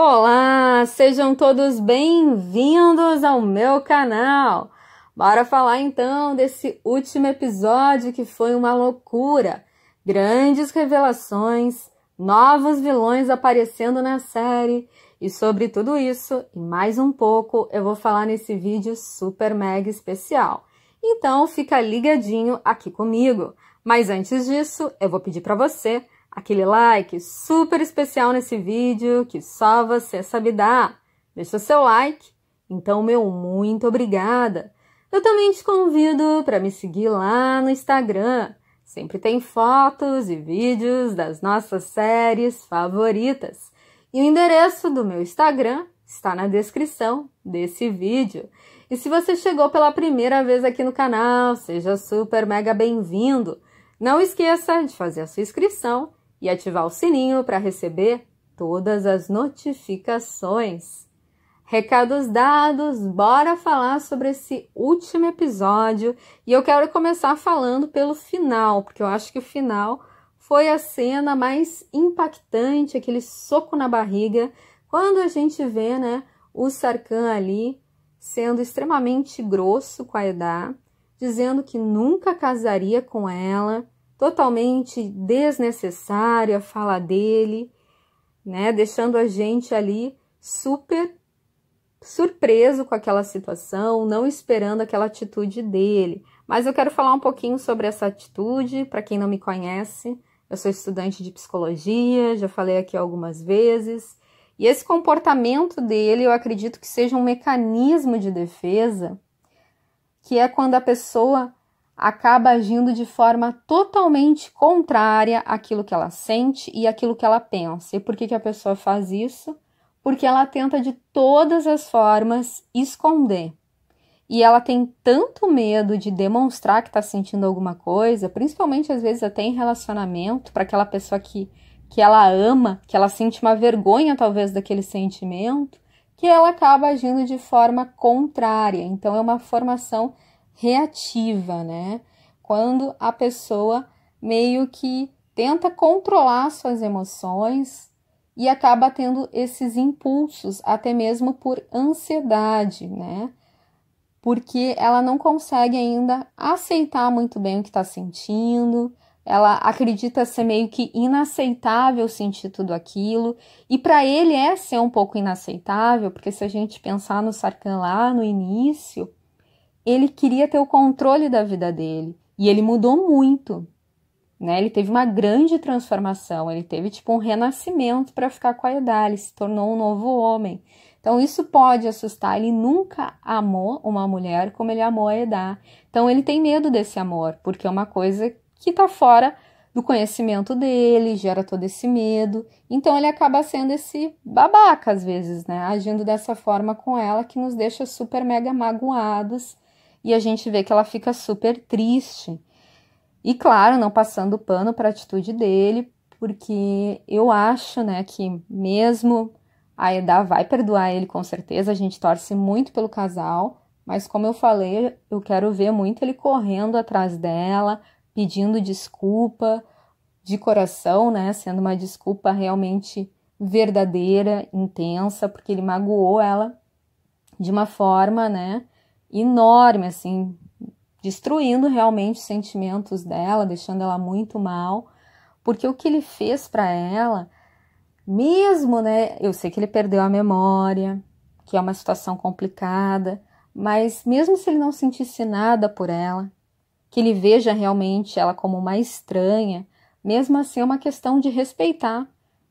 Olá, sejam todos bem-vindos ao meu canal. Bora falar então desse último episódio que foi uma loucura. Grandes revelações, novos vilões aparecendo na série e sobre tudo isso e mais um pouco eu vou falar nesse vídeo super mega especial. Então fica ligadinho aqui comigo. Mas antes disso, eu vou pedir para você aquele like super especial nesse vídeo que só você sabe dar. Deixa seu like. Então, meu muito obrigada. Eu também te convido para me seguir lá no Instagram. Sempre tem fotos e vídeos das nossas séries favoritas. E o endereço do meu Instagram está na descrição desse vídeo. E se você chegou pela primeira vez aqui no canal, seja super mega bem-vindo. Não esqueça de fazer a sua inscrição e ativar o sininho para receber todas as notificações. Recados dados, bora falar sobre esse último episódio e eu quero começar falando pelo final, porque eu acho que o final foi a cena mais impactante, aquele soco na barriga, quando a gente vê, né, o Sarkhan ali sendo extremamente grosso com a Edá, dizendo que nunca casaria com ela, totalmente desnecessária falar dele, né? Deixando a gente ali super surpreso com aquela situação, não esperando aquela atitude dele. Mas eu quero falar um pouquinho sobre essa atitude, para quem não me conhece. Eu sou estudante de psicologia, já falei aqui algumas vezes. E esse comportamento dele, eu acredito que seja um mecanismo de defesa, que é quando a pessoa acaba agindo de forma totalmente contrária àquilo que ela sente e àquilo que ela pensa. E por que, que a pessoa faz isso? Porque ela tenta de todas as formas esconder. E ela tem tanto medo de demonstrar que está sentindo alguma coisa, principalmente às vezes até em relacionamento, para aquela pessoa que, que ela ama, que ela sente uma vergonha talvez daquele sentimento, que ela acaba agindo de forma contrária. Então é uma formação reativa, né? Quando a pessoa meio que tenta controlar suas emoções e acaba tendo esses impulsos, até mesmo por ansiedade, né? Porque ela não consegue ainda aceitar muito bem o que está sentindo, ela acredita ser meio que inaceitável sentir tudo aquilo, e para ele é ser um pouco inaceitável, porque se a gente pensar no Sarkhan lá no início, ele queria ter o controle da vida dele e ele mudou muito. Né? Ele teve uma grande transformação, ele teve tipo um renascimento para ficar com a idade, ele se tornou um novo homem. Então isso pode assustar, ele nunca amou uma mulher como ele amou a Edá. Então ele tem medo desse amor, porque é uma coisa que está fora do conhecimento dele, gera todo esse medo. Então ele acaba sendo esse babaca às vezes, né? Agindo dessa forma com ela que nos deixa super mega magoados e a gente vê que ela fica super triste. E claro, não passando pano para a atitude dele, porque eu acho, né, que mesmo a Eda vai perdoar ele com certeza, a gente torce muito pelo casal, mas como eu falei, eu quero ver muito ele correndo atrás dela, pedindo desculpa de coração, né, sendo uma desculpa realmente verdadeira, intensa, porque ele magoou ela de uma forma, né, enorme, assim, destruindo realmente os sentimentos dela, deixando ela muito mal, porque o que ele fez para ela, mesmo, né? Eu sei que ele perdeu a memória, que é uma situação complicada, mas mesmo se ele não sentisse nada por ela, que ele veja realmente ela como uma estranha, mesmo assim é uma questão de respeitar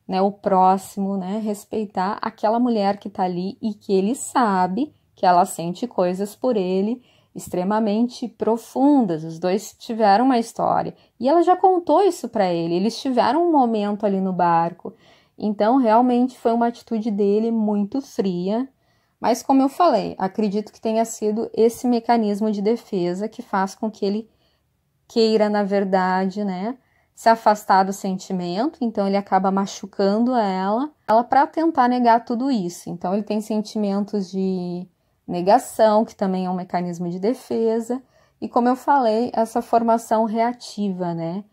né, o próximo, né, respeitar aquela mulher que está ali e que ele sabe que ela sente coisas por ele extremamente profundas. Os dois tiveram uma história e ela já contou isso para ele. Eles tiveram um momento ali no barco. Então, realmente foi uma atitude dele muito fria, mas como eu falei, acredito que tenha sido esse mecanismo de defesa que faz com que ele queira, na verdade, né, se afastar do sentimento, então ele acaba machucando ela, ela para tentar negar tudo isso. Então ele tem sentimentos de negação, que também é um mecanismo de defesa, e como eu falei, essa formação reativa, né?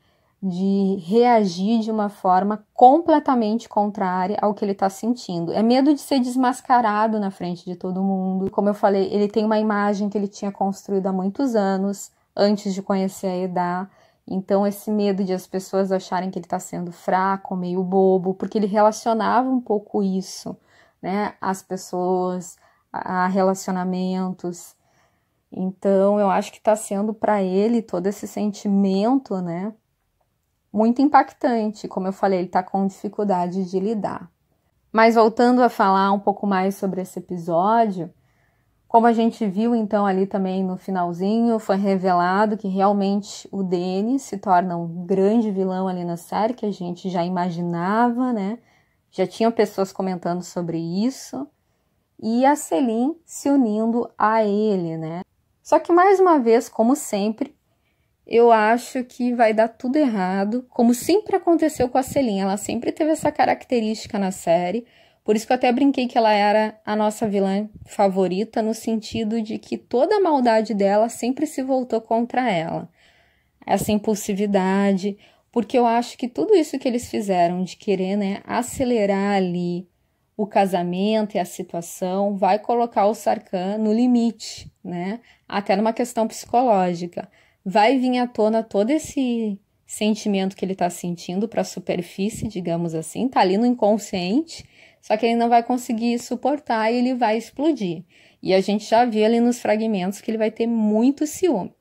De reagir de uma forma completamente contrária ao que ele está sentindo. É medo de ser desmascarado na frente de todo mundo. Como eu falei, ele tem uma imagem que ele tinha construído há muitos anos, antes de conhecer a Edá. Então, esse medo de as pessoas acharem que ele está sendo fraco, meio bobo, porque ele relacionava um pouco isso, né? As pessoas a relacionamentos. Então, eu acho que está sendo para ele todo esse sentimento, né? Muito impactante. Como eu falei, ele está com dificuldade de lidar. Mas voltando a falar um pouco mais sobre esse episódio, como a gente viu então ali também no finalzinho, foi revelado que realmente o Dene se torna um grande vilão ali na série, que a gente já imaginava, né? Já tinham pessoas comentando sobre isso e a Selim se unindo a ele, né? Só que mais uma vez, como sempre, eu acho que vai dar tudo errado, como sempre aconteceu com a Celine. Ela sempre teve essa característica na série, por isso que eu até brinquei que ela era a nossa vilã favorita, no sentido de que toda a maldade dela sempre se voltou contra ela. Essa impulsividade, porque eu acho que tudo isso que eles fizeram de querer né, acelerar ali o casamento e a situação vai colocar o Sarkan no limite, né? Até numa questão psicológica. Vai vir à tona todo esse sentimento que ele está sentindo para a superfície, digamos assim, tá ali no inconsciente, só que ele não vai conseguir suportar e ele vai explodir. E a gente já viu ali nos fragmentos que ele vai ter muito ciúme.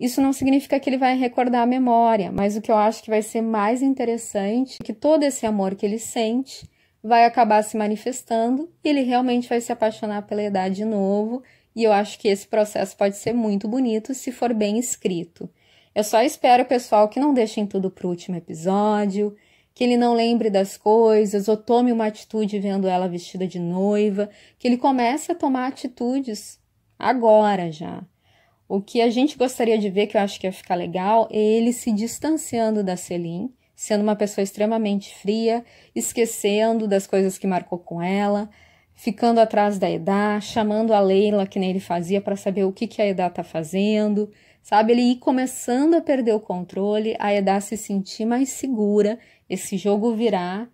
Isso não significa que ele vai recordar a memória, mas o que eu acho que vai ser mais interessante é que todo esse amor que ele sente vai acabar se manifestando e ele realmente vai se apaixonar pela idade de novo. E eu acho que esse processo pode ser muito bonito se for bem escrito. Eu só espero, pessoal, que não deixem tudo para o último episódio, que ele não lembre das coisas ou tome uma atitude vendo ela vestida de noiva, que ele comece a tomar atitudes agora já. O que a gente gostaria de ver, que eu acho que ia ficar legal, é ele se distanciando da Celine sendo uma pessoa extremamente fria, esquecendo das coisas que marcou com ela, ficando atrás da Edá, chamando a Leila, que nem ele fazia, para saber o que, que a Edá tá fazendo, sabe? Ele ir começando a perder o controle, a Edá se sentir mais segura, esse jogo virar.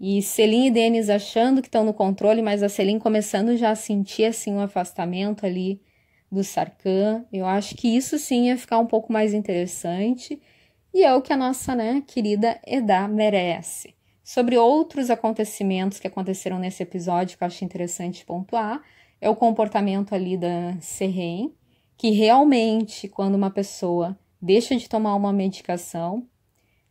E Selim e Denis achando que estão no controle, mas a Selim começando já a sentir assim um afastamento ali do Sarkan. Eu acho que isso sim ia ficar um pouco mais interessante e é o que a nossa né, querida Edá merece. Sobre outros acontecimentos que aconteceram nesse episódio, que eu acho interessante pontuar, é o comportamento ali da Serrem, que realmente, quando uma pessoa deixa de tomar uma medicação,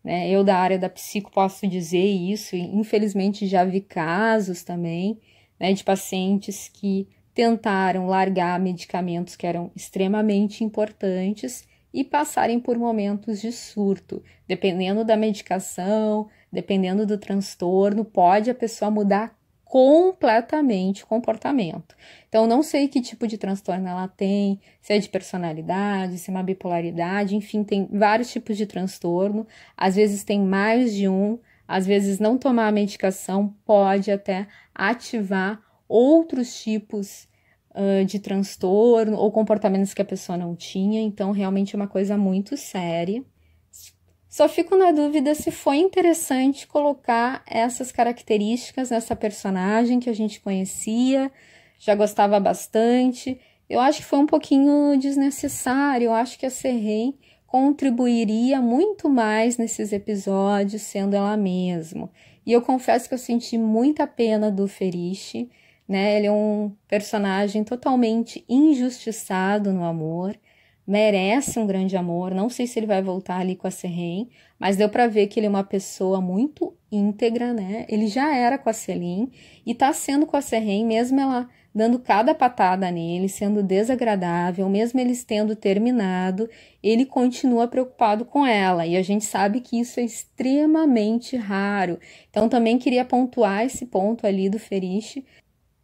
né, eu da área da psico posso dizer isso, e infelizmente já vi casos também, né, de pacientes que tentaram largar medicamentos que eram extremamente importantes e passarem por momentos de surto. Dependendo da medicação, dependendo do transtorno, pode a pessoa mudar completamente o comportamento. Então, não sei que tipo de transtorno ela tem, se é de personalidade, se é uma bipolaridade, enfim, tem vários tipos de transtorno. Às vezes tem mais de um, às vezes não tomar a medicação pode até ativar outros tipos de transtorno ou comportamentos que a pessoa não tinha, então realmente é uma coisa muito séria. Só fico na dúvida se foi interessante colocar essas características nessa personagem que a gente conhecia, já gostava bastante. Eu acho que foi um pouquinho desnecessário, eu acho que a Serrei contribuiria muito mais nesses episódios sendo ela mesma. E eu confesso que eu senti muita pena do Feriche, né? Ele é um personagem totalmente injustiçado no amor, merece um grande amor. Não sei se ele vai voltar ali com a Serren, mas deu para ver que ele é uma pessoa muito íntegra, né? Ele já era com a Celine e tá sendo com a Serren, mesmo ela dando cada patada nele, sendo desagradável, mesmo eles tendo terminado, ele continua preocupado com ela, e a gente sabe que isso é extremamente raro. Então também queria pontuar esse ponto ali do Feriche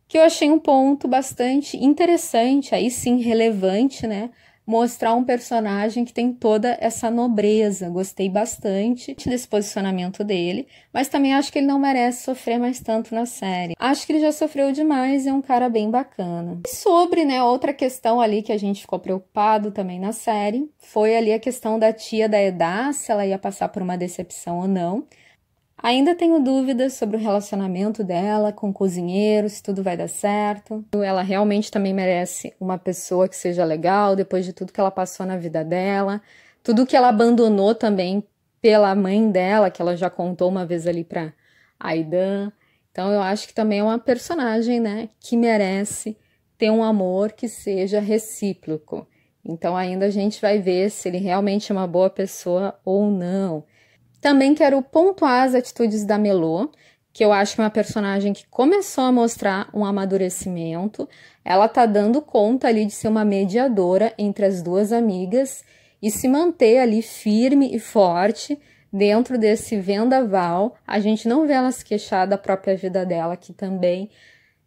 que eu achei um ponto bastante interessante, aí sim relevante, né? Mostrar um personagem que tem toda essa nobreza. Gostei bastante desse posicionamento dele, mas também acho que ele não merece sofrer mais tanto na série. Acho que ele já sofreu demais e é um cara bem bacana. E sobre, né, outra questão ali que a gente ficou preocupado também na série, foi ali a questão da tia da Edá, se ela ia passar por uma decepção ou não. Ainda tenho dúvidas sobre o relacionamento dela com o cozinheiro, se tudo vai dar certo. Ela realmente também merece uma pessoa que seja legal, depois de tudo que ela passou na vida dela, tudo que ela abandonou também pela mãe dela, que ela já contou uma vez ali para Aidan. Então eu acho que também é uma personagem, né, que merece ter um amor que seja recíproco. Então ainda a gente vai ver se ele realmente é uma boa pessoa ou não. Também quero pontuar as atitudes da Melô, que eu acho que é uma personagem que começou a mostrar um amadurecimento. Ela tá dando conta ali de ser uma mediadora entre as duas amigas e se manter ali firme e forte dentro desse vendaval. A gente não vê ela se queixar da própria vida dela, que também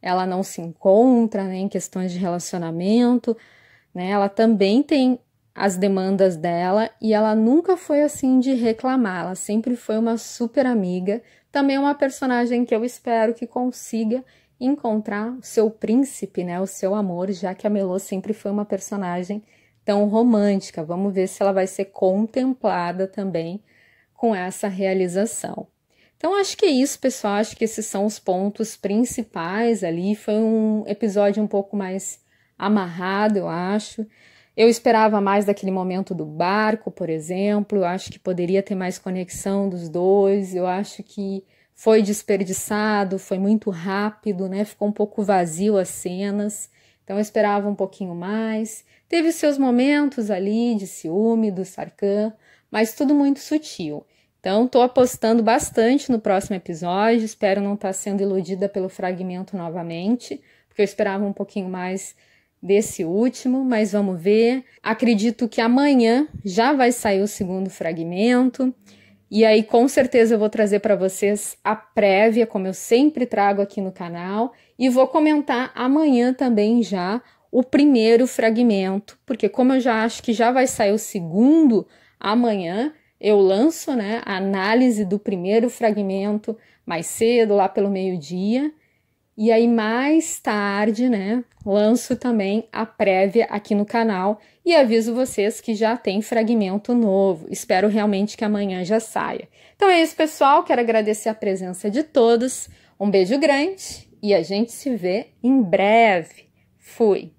ela não se encontra né, em questões de relacionamento. Né? Ela também tem as demandas dela e ela nunca foi assim de reclamar, ela sempre foi uma super amiga, também é uma personagem que eu espero que consiga encontrar o seu príncipe, né, o seu amor, já que a Melô sempre foi uma personagem tão romântica. Vamos ver se ela vai ser contemplada também com essa realização. Então, acho que é isso, pessoal. Acho que esses são os pontos principais ali. Foi um episódio um pouco mais amarrado, eu acho. Eu esperava mais daquele momento do barco, por exemplo. Eu acho que poderia ter mais conexão dos dois. Eu acho que foi desperdiçado, foi muito rápido, né? Ficou um pouco vazio as cenas. Então eu esperava um pouquinho mais. Teve seus momentos ali de ciúme, do sarcã, mas tudo muito sutil. Então estou apostando bastante no próximo episódio. Espero não estar tá sendo iludida pelo fragmento novamente, porque eu esperava um pouquinho mais desse último, mas vamos ver. Acredito que amanhã já vai sair o segundo fragmento. E aí, com certeza, eu vou trazer para vocês a prévia, como eu sempre trago aqui no canal, e vou comentar amanhã também já o primeiro fragmento, porque como eu já acho que já vai sair o segundo amanhã, eu lanço né, a análise do primeiro fragmento mais cedo, lá pelo meio-dia, e aí, mais tarde, né, lanço também a prévia aqui no canal e aviso vocês que já tem fragmento novo. Espero realmente que amanhã já saia. Então é isso, pessoal. Quero agradecer a presença de todos. Um beijo grande e a gente se vê em breve. Fui!